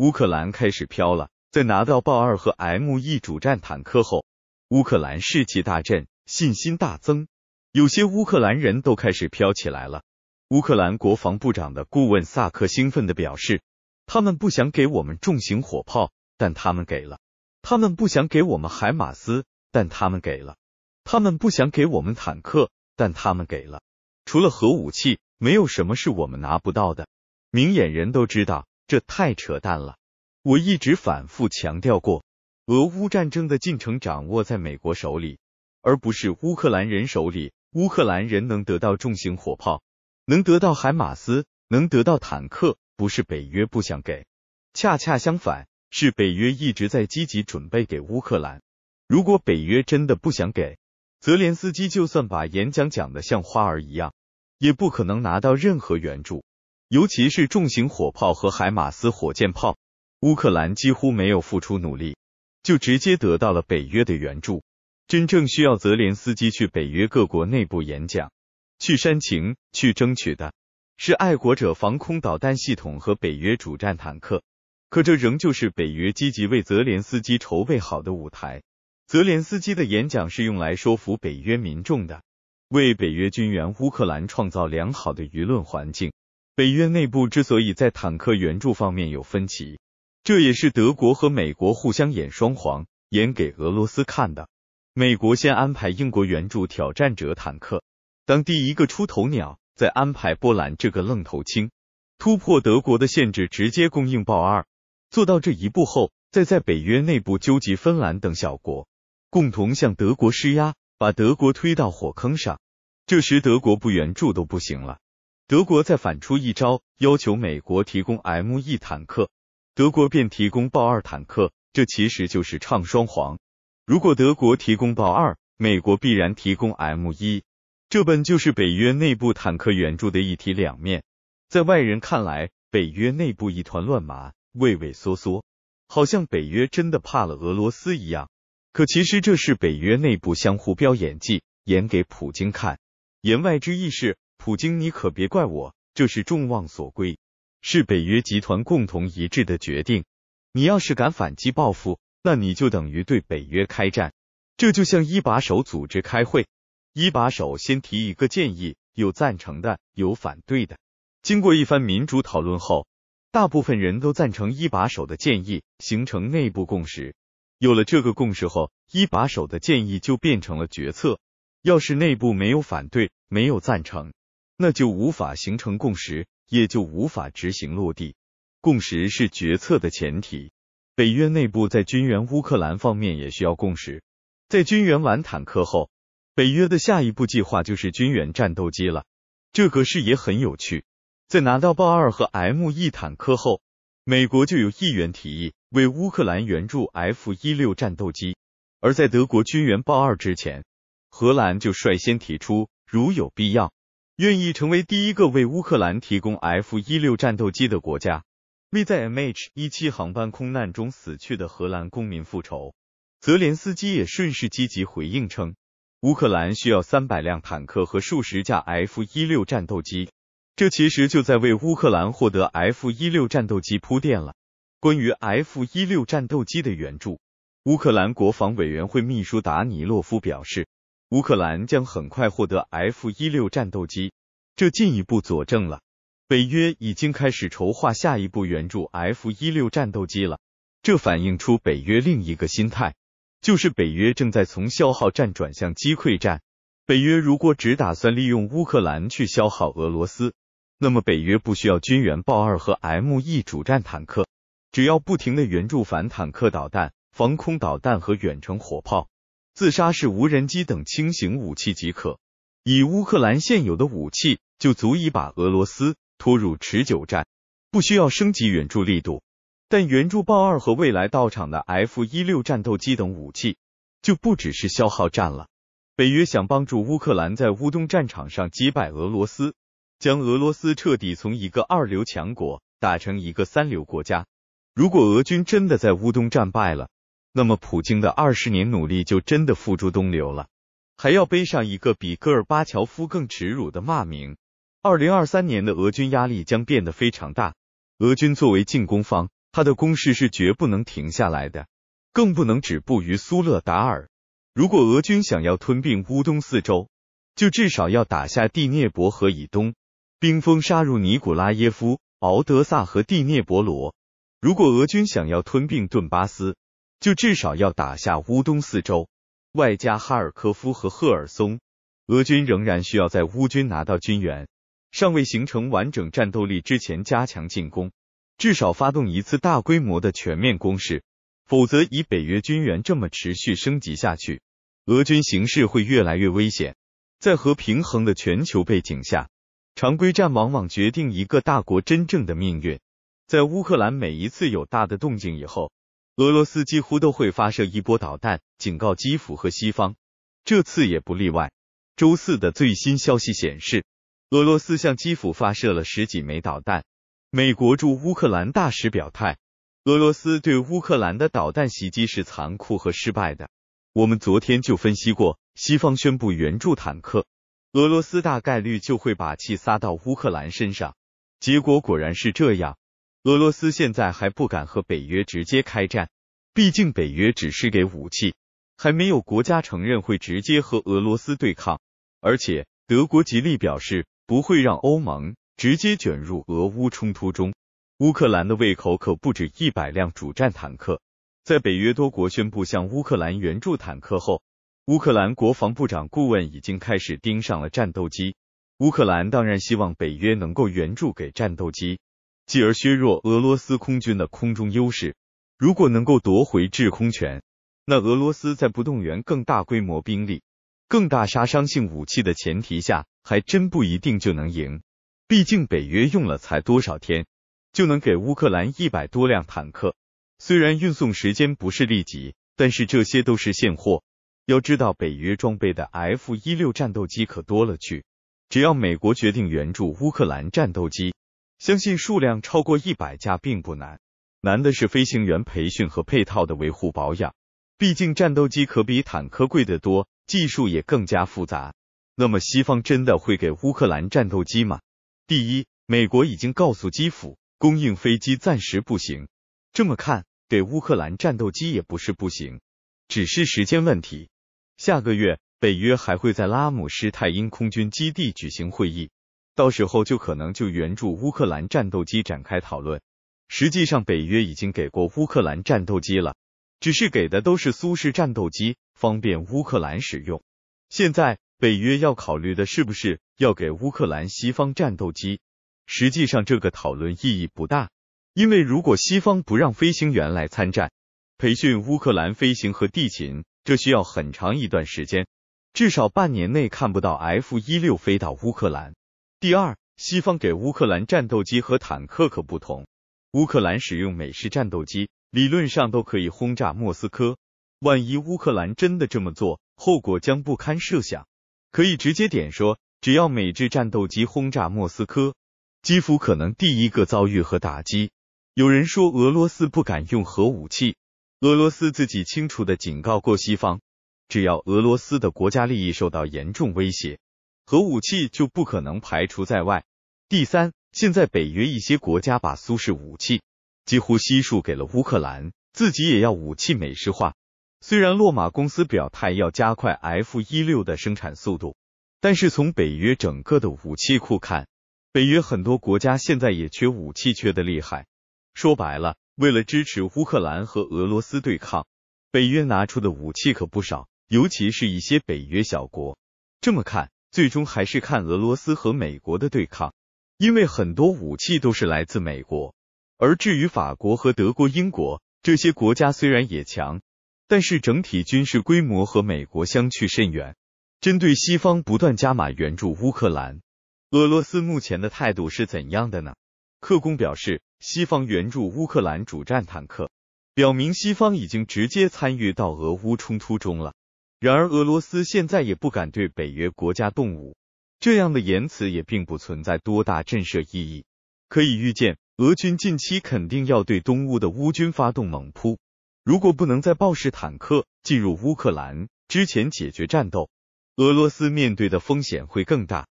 乌克兰开始飘了。在拿到豹二和 M1 主战坦克后，乌克兰士气大振，信心大增，有些乌克兰人都开始飘起来了。乌克兰国防部长的顾问萨克兴奋地表示：“他们不想给我们重型火炮，但他们给了；他们不想给我们海马斯，但他们给了；他们不想给我们坦克，但他们给了。除了核武器，没有什么是我们拿不到的。明眼人都知道。”这太扯淡了！我一直反复强调过，俄乌战争的进程掌握在美国手里，而不是乌克兰人手里。乌克兰人能得到重型火炮，能得到海马斯，能得到坦克，不是北约不想给，恰恰相反，是北约一直在积极准备给乌克兰。如果北约真的不想给，泽连斯基就算把演讲讲的像花儿一样，也不可能拿到任何援助。尤其是重型火炮和海马斯火箭炮，乌克兰几乎没有付出努力，就直接得到了北约的援助。真正需要泽连斯基去北约各国内部演讲、去煽情、去争取的，是爱国者防空导弹系统和北约主战坦克。可这仍旧是北约积极为泽连斯基筹备好的舞台。泽连斯基的演讲是用来说服北约民众的，为北约军援乌克兰创造良好的舆论环境。北约内部之所以在坦克援助方面有分歧，这也是德国和美国互相演双簧，演给俄罗斯看的。美国先安排英国援助挑战者坦克，当第一个出头鸟，再安排波兰这个愣头青突破德国的限制，直接供应豹二。做到这一步后，再在北约内部纠集芬兰等小国，共同向德国施压，把德国推到火坑上。这时德国不援助都不行了。德国再反出一招，要求美国提供 M 一坦克，德国便提供豹二坦克，这其实就是唱双簧。如果德国提供豹二，美国必然提供 M 一，这本就是北约内部坦克援助的一体两面。在外人看来，北约内部一团乱麻，畏畏缩缩，好像北约真的怕了俄罗斯一样。可其实这是北约内部相互飙演技，演给普京看。言外之意是。普京，你可别怪我，这是众望所归，是北约集团共同一致的决定。你要是敢反击报复，那你就等于对北约开战。这就像一把手组织开会，一把手先提一个建议，有赞成的，有反对的。经过一番民主讨论后，大部分人都赞成一把手的建议，形成内部共识。有了这个共识后，一把手的建议就变成了决策。要是内部没有反对，没有赞成。那就无法形成共识，也就无法执行落地。共识是决策的前提。北约内部在军援乌克兰方面也需要共识。在军援完坦克后，北约的下一步计划就是军援战斗机了。这个事也很有趣。在拿到豹二和 M 一坦克后，美国就有议员提议为乌克兰援助 F 一六战斗机。而在德国军援豹二之前，荷兰就率先提出，如有必要。愿意成为第一个为乌克兰提供 F-16 战斗机的国家，为在 MH17 航班空难中死去的荷兰公民复仇。泽连斯基也顺势积极回应称，乌克兰需要三百辆坦克和数十架 F-16 战斗机，这其实就在为乌克兰获得 F-16 战斗机铺垫了。关于 F-16 战斗机的援助，乌克兰国防委员会秘书达尼洛夫表示。乌克兰将很快获得 F 一六战斗机，这进一步佐证了北约已经开始筹划下一步援助 F 一六战斗机了。这反映出北约另一个心态，就是北约正在从消耗战转向击溃战。北约如果只打算利用乌克兰去消耗俄罗斯，那么北约不需要军援豹二和 M 一主战坦克，只要不停的援助反坦克导弹、防空导弹和远程火炮。自杀式无人机等轻型武器即可，以乌克兰现有的武器就足以把俄罗斯拖入持久战，不需要升级援助力度。但援助豹二和未来到场的 F 一六战斗机等武器就不只是消耗战了。北约想帮助乌克兰在乌东战场上击败俄罗斯，将俄罗斯彻底从一个二流强国打成一个三流国家。如果俄军真的在乌东战败了，那么，普京的二十年努力就真的付诸东流了，还要背上一个比戈尔巴乔夫更耻辱的骂名。二零二三年的俄军压力将变得非常大。俄军作为进攻方，他的攻势是绝不能停下来的，更不能止步于苏勒达尔。如果俄军想要吞并乌东四周，就至少要打下第聂伯河以东，冰封杀入尼古拉耶夫、敖德萨和第聂伯罗。如果俄军想要吞并顿巴斯，就至少要打下乌东四州，外加哈尔科夫和赫尔松，俄军仍然需要在乌军拿到军援，尚未形成完整战斗力之前加强进攻，至少发动一次大规模的全面攻势，否则以北约军援这么持续升级下去，俄军形势会越来越危险。在和平衡的全球背景下，常规战往往决定一个大国真正的命运。在乌克兰每一次有大的动静以后。俄罗斯几乎都会发射一波导弹，警告基辅和西方，这次也不例外。周四的最新消息显示，俄罗斯向基辅发射了十几枚导弹。美国驻乌克兰大使表态，俄罗斯对乌克兰的导弹袭击是残酷和失败的。我们昨天就分析过，西方宣布援助坦克，俄罗斯大概率就会把气撒到乌克兰身上，结果果然是这样。俄罗斯现在还不敢和北约直接开战，毕竟北约只是给武器，还没有国家承认会直接和俄罗斯对抗。而且德国极力表示不会让欧盟直接卷入俄乌冲突中。乌克兰的胃口可不止一百辆主战坦克，在北约多国宣布向乌克兰援助坦克后，乌克兰国防部长顾问已经开始盯上了战斗机。乌克兰当然希望北约能够援助给战斗机。继而削弱俄罗斯空军的空中优势。如果能够夺回制空权，那俄罗斯在不动员更大规模兵力、更大杀伤性武器的前提下，还真不一定就能赢。毕竟北约用了才多少天，就能给乌克兰一百多辆坦克。虽然运送时间不是立即，但是这些都是现货。要知道，北约装备的 F-16 战斗机可多了去。只要美国决定援助乌克兰战斗机，相信数量超过一百架并不难，难的是飞行员培训和配套的维护保养。毕竟战斗机可比坦克贵得多，技术也更加复杂。那么西方真的会给乌克兰战斗机吗？第一，美国已经告诉基辅，供应飞机暂时不行。这么看，给乌克兰战斗机也不是不行，只是时间问题。下个月，北约还会在拉姆施泰因空军基地举行会议。到时候就可能就援助乌克兰战斗机展开讨论。实际上，北约已经给过乌克兰战斗机了，只是给的都是苏式战斗机，方便乌克兰使用。现在北约要考虑的是不是要给乌克兰西方战斗机？实际上，这个讨论意义不大，因为如果西方不让飞行员来参战，培训乌克兰飞行和地勤，这需要很长一段时间，至少半年内看不到 F 一六飞到乌克兰。第二，西方给乌克兰战斗机和坦克可不同。乌克兰使用美式战斗机，理论上都可以轰炸莫斯科。万一乌克兰真的这么做，后果将不堪设想。可以直接点说，只要美制战斗机轰炸莫斯科，基辅可能第一个遭遇和打击。有人说俄罗斯不敢用核武器，俄罗斯自己清楚的警告过西方，只要俄罗斯的国家利益受到严重威胁。核武器就不可能排除在外。第三，现在北约一些国家把苏式武器几乎悉数给了乌克兰，自己也要武器美式化。虽然洛马公司表态要加快 F-16 的生产速度，但是从北约整个的武器库看，北约很多国家现在也缺武器，缺的厉害。说白了，为了支持乌克兰和俄罗斯对抗，北约拿出的武器可不少，尤其是一些北约小国。这么看。最终还是看俄罗斯和美国的对抗，因为很多武器都是来自美国。而至于法国和德国、英国这些国家，虽然也强，但是整体军事规模和美国相去甚远。针对西方不断加码援助乌克兰，俄罗斯目前的态度是怎样的呢？克宫表示，西方援助乌克兰主战坦克，表明西方已经直接参与到俄乌冲突中了。然而，俄罗斯现在也不敢对北约国家动武，这样的言辞也并不存在多大震慑意义。可以预见，俄军近期肯定要对东乌的乌军发动猛扑。如果不能在豹式坦克进入乌克兰之前解决战斗，俄罗斯面对的风险会更大。